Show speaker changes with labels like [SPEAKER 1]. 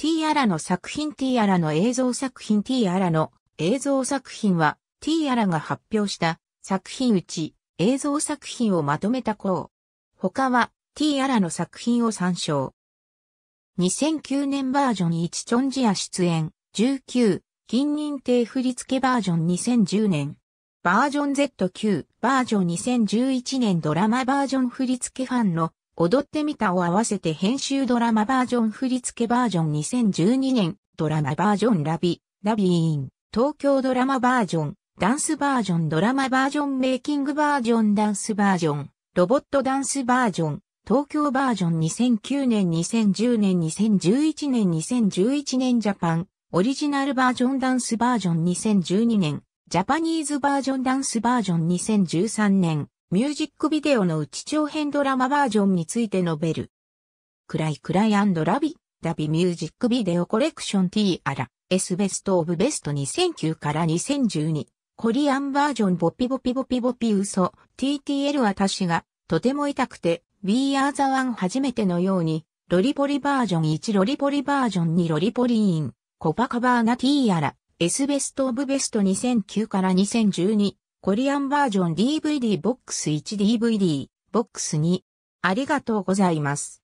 [SPEAKER 1] ティアラの作品ティアラの映像作品ティアラの映像作品
[SPEAKER 2] はティアラが発表した作品うち映像作品をまとめた項。他はティアラの作品を参照。2009年バージョン1チョンジア出演19金認定振付バージョン2010年バージョン Z9 バージョン2011年ドラマバージョン振付ファンの踊ってみたを合わせて編集ドラマバージョン振り付けバージョン2012年、ドラマバージョンラビ、ラビーン、東京ドラマバージョン、ダンスバージョンドラマバージョンメイキングバージョンダンスバージョン、ロボットダンスバージョン、東京バージョン2009年2010年2011年2011年ジャパン、オリジナルバージョンダンスバージョン2012年、ジャパニーズバージョンダンスバージョン2013年、ミュージックビデオの内長編ドラマバージョンについて述べる。クライクライラビ、ダビミュージックビデオコレクション T アラ、S ベストオブベスト2009から2012、コリアンバージョンボピボピボピボピウソ、TTL 私が、とても痛くて、We Are the One 初めてのように、ロリポリバージョン1ロリポリバージョン2ロリポリーン、コパカバーナ T アラ、S ベストオブベスト2009から2012、コリアンバージョン DVD ボックス 1DVD ボック
[SPEAKER 1] ス2ありがとうございます。